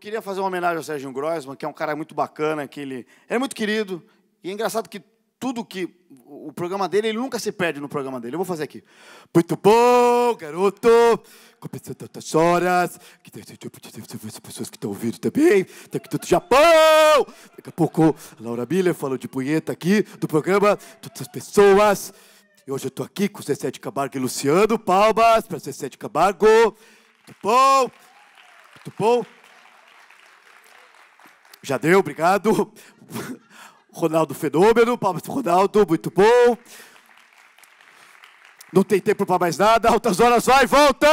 queria fazer uma homenagem ao Sérgio Grossman, que é um cara muito bacana, que ele é muito querido, e é engraçado que tudo que o programa dele, ele nunca se perde no programa dele. Eu vou fazer aqui. Muito bom, garoto. Começando tantas horas. Que tem pessoas que estão ouvindo também. Tem aqui todo o Japão. Daqui a pouco a Laura Miller falou de punheta aqui do programa. Todas as pessoas. E hoje eu estou aqui com o Zezé de Camargo e Luciano. Palmas para Zezé de Camargo. Muito bom. Muito bom. Já deu, obrigado. Ronaldo Fenômeno, palmas para Ronaldo, muito bom. Não tem tempo para mais nada, altas horas, vai, volta!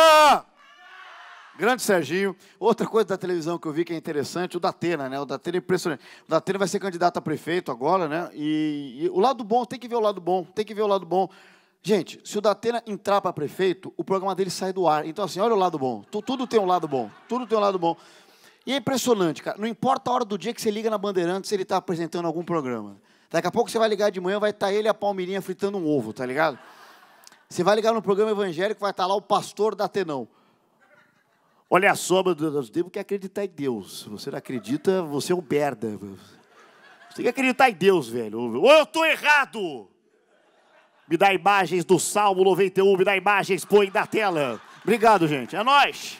Grande Serginho. Outra coisa da televisão que eu vi que é interessante, o Datena, né? O Datena é impressionante. O Datena vai ser candidato a prefeito agora, né? E, e, o lado bom, tem que ver o lado bom, tem que ver o lado bom. Gente, se o Datena entrar para prefeito, o programa dele sai do ar. Então, assim, olha o lado bom. tudo tem um lado bom. Tudo tem um lado bom. E é impressionante, cara. Não importa a hora do dia que você liga na Bandeirantes, ele está apresentando algum programa. Daqui a pouco você vai ligar de manhã, vai estar tá ele e a Palmeirinha fritando um ovo, tá ligado? Você vai ligar no programa evangélico, vai estar tá lá o pastor da Atenão. Olha a sobra do Deus, temos que acreditar em Deus. Se você não acredita, você é o merda. Você tem que acreditar em Deus, velho. Ou eu estou errado! Me dá imagens do Salmo 91, me dá imagens, põe na tela. Obrigado, gente. É nóis!